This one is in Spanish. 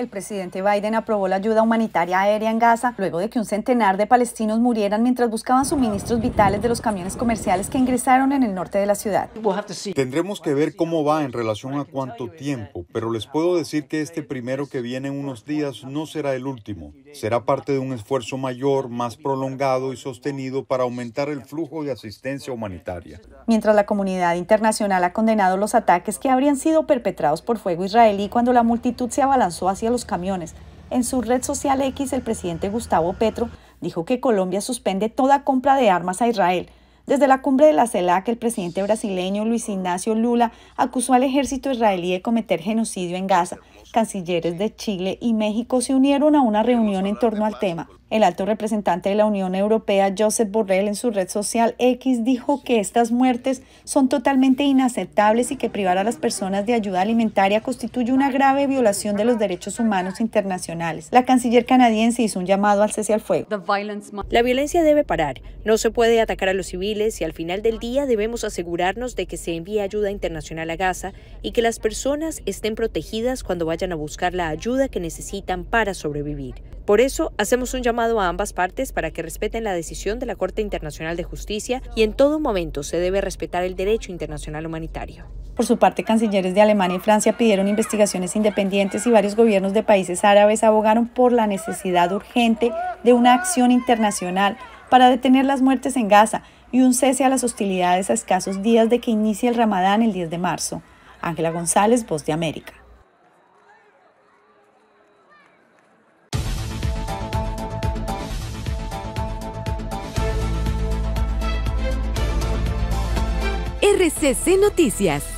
El presidente Biden aprobó la ayuda humanitaria aérea en Gaza luego de que un centenar de palestinos murieran mientras buscaban suministros vitales de los camiones comerciales que ingresaron en el norte de la ciudad. Tendremos que ver cómo va en relación a cuánto tiempo, pero les puedo decir que este primero que viene en unos días no será el último. Será parte de un esfuerzo mayor, más prolongado y sostenido para aumentar el flujo de asistencia humanitaria. Mientras la comunidad internacional ha condenado los ataques que habrían sido perpetrados por fuego israelí cuando la multitud se abalanzó hacia los camiones. En su red social X, el presidente Gustavo Petro dijo que Colombia suspende toda compra de armas a Israel. Desde la cumbre de la CELAC, el presidente brasileño Luis Ignacio Lula acusó al ejército israelí de cometer genocidio en Gaza. Cancilleres de Chile y México se unieron a una reunión en torno al tema. El alto representante de la Unión Europea, Joseph Borrell, en su red social X dijo que estas muertes son totalmente inaceptables y que privar a las personas de ayuda alimentaria constituye una grave violación de los derechos humanos internacionales. La canciller canadiense hizo un llamado al cese al fuego. La violencia debe parar. No se puede atacar a los civiles y al final del día debemos asegurarnos de que se envíe ayuda internacional a Gaza y que las personas estén protegidas cuando vayan a buscar la ayuda que necesitan para sobrevivir. Por eso, hacemos un llamado a ambas partes para que respeten la decisión de la Corte Internacional de Justicia y en todo momento se debe respetar el derecho internacional humanitario. Por su parte, cancilleres de Alemania y Francia pidieron investigaciones independientes y varios gobiernos de países árabes abogaron por la necesidad urgente de una acción internacional para detener las muertes en Gaza y un cese a las hostilidades a escasos días de que inicie el Ramadán el 10 de marzo. Ángela González, Voz de América. RCC Noticias.